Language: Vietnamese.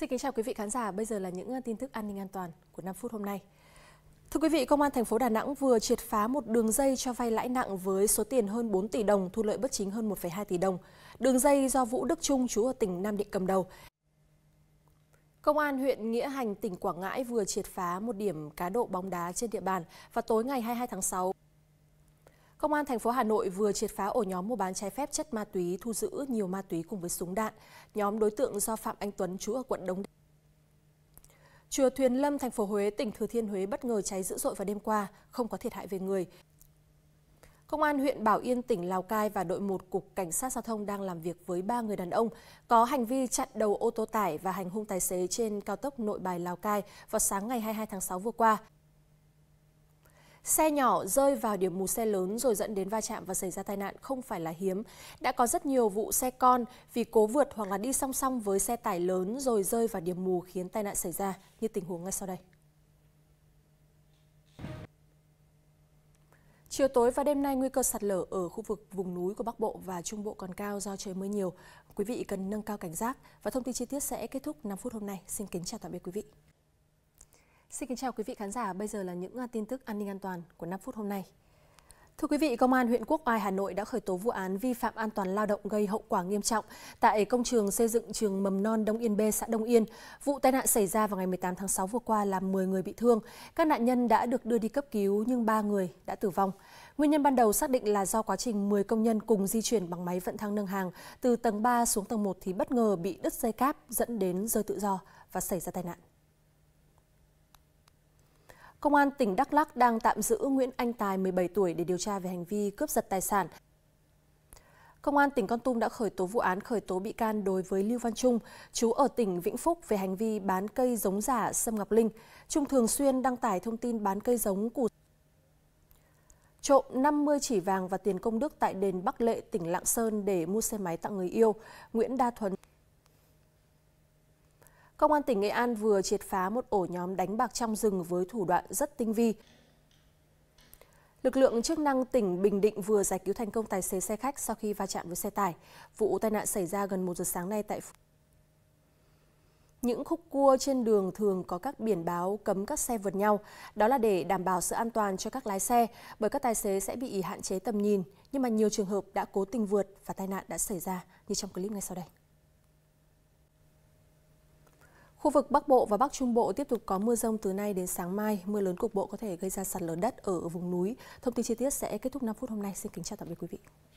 Xin kính chào quý vị khán giả, bây giờ là những ờ, tin tức an ninh an toàn của 5 phút hôm nay. Thưa quý vị, Công an thành phố Đà Nẵng vừa triệt phá một đường dây cho vay lãi nặng với số tiền hơn 4 tỷ đồng, thu lợi bất chính hơn 1,2 tỷ đồng. Đường dây do Vũ Đức Trung chú ở tỉnh Nam Định cầm đầu. Công an huyện Nghĩa Hành, tỉnh Quảng Ngãi vừa triệt phá một điểm cá độ bóng đá trên địa bàn và tối ngày 22 tháng 6 Công an thành phố Hà Nội vừa triệt phá ổ nhóm mua bán trái phép chất ma túy, thu giữ nhiều ma túy cùng với súng đạn. Nhóm đối tượng do Phạm Anh Tuấn trú ở quận Đống Chùa Thuyền Lâm, thành phố Huế, tỉnh Thừa Thiên Huế bất ngờ cháy dữ dội vào đêm qua, không có thiệt hại về người. Công an huyện Bảo Yên, tỉnh Lào Cai và đội 1 Cục Cảnh sát Giao thông đang làm việc với 3 người đàn ông có hành vi chặn đầu ô tô tải và hành hung tài xế trên cao tốc nội bài Lào Cai vào sáng ngày 22 tháng 6 vừa qua. Xe nhỏ rơi vào điểm mù xe lớn rồi dẫn đến va chạm và xảy ra tai nạn không phải là hiếm. Đã có rất nhiều vụ xe con vì cố vượt hoặc là đi song song với xe tải lớn rồi rơi vào điểm mù khiến tai nạn xảy ra như tình huống ngay sau đây. Chiều tối và đêm nay nguy cơ sạt lở ở khu vực vùng núi của Bắc Bộ và Trung Bộ còn cao do trời mưa nhiều. Quý vị cần nâng cao cảnh giác và thông tin chi tiết sẽ kết thúc 5 phút hôm nay. Xin kính chào tạm biệt quý vị. Xin kính chào quý vị khán giả, bây giờ là những à, tin tức an ninh an toàn của 5 phút hôm nay. Thưa quý vị, Công an huyện Quốc Oai, Hà Nội đã khởi tố vụ án vi phạm an toàn lao động gây hậu quả nghiêm trọng tại công trường xây dựng trường mầm non Đông Yên B, xã Đông Yên. Vụ tai nạn xảy ra vào ngày 18 tháng 6 vừa qua làm 10 người bị thương. Các nạn nhân đã được đưa đi cấp cứu nhưng 3 người đã tử vong. Nguyên nhân ban đầu xác định là do quá trình 10 công nhân cùng di chuyển bằng máy vận thang nâng hàng từ tầng 3 xuống tầng 1 thì bất ngờ bị đứt dây cáp dẫn đến rơi tự do và xảy ra tai nạn. Công an tỉnh Đắk Lắc đang tạm giữ Nguyễn Anh Tài 17 tuổi để điều tra về hành vi cướp giật tài sản. Công an tỉnh Con Tum đã khởi tố vụ án khởi tố bị can đối với Lưu Văn Trung, chú ở tỉnh Vĩnh Phúc về hành vi bán cây giống giả Sâm Ngọc Linh. Trung thường xuyên đăng tải thông tin bán cây giống củ trộm 50 chỉ vàng và tiền công đức tại đền Bắc Lệ, tỉnh Lạng Sơn để mua xe máy tặng người yêu. Nguyễn Đa Thuấn Công an tỉnh Nghệ An vừa triệt phá một ổ nhóm đánh bạc trong rừng với thủ đoạn rất tinh vi. Lực lượng chức năng tỉnh Bình Định vừa giải cứu thành công tài xế xe khách sau khi va chạm với xe tải. Vụ tai nạn xảy ra gần 1 giờ sáng nay tại những khúc cua trên đường thường có các biển báo cấm các xe vượt nhau. Đó là để đảm bảo sự an toàn cho các lái xe, bởi các tài xế sẽ bị hạn chế tầm nhìn. Nhưng mà nhiều trường hợp đã cố tình vượt và tai nạn đã xảy ra như trong clip ngay sau đây. Khu vực Bắc Bộ và Bắc Trung Bộ tiếp tục có mưa rông từ nay đến sáng mai. Mưa lớn cục bộ có thể gây ra sạt lở đất ở vùng núi. Thông tin chi tiết sẽ kết thúc 5 phút hôm nay. Xin kính chào tạm biệt quý vị.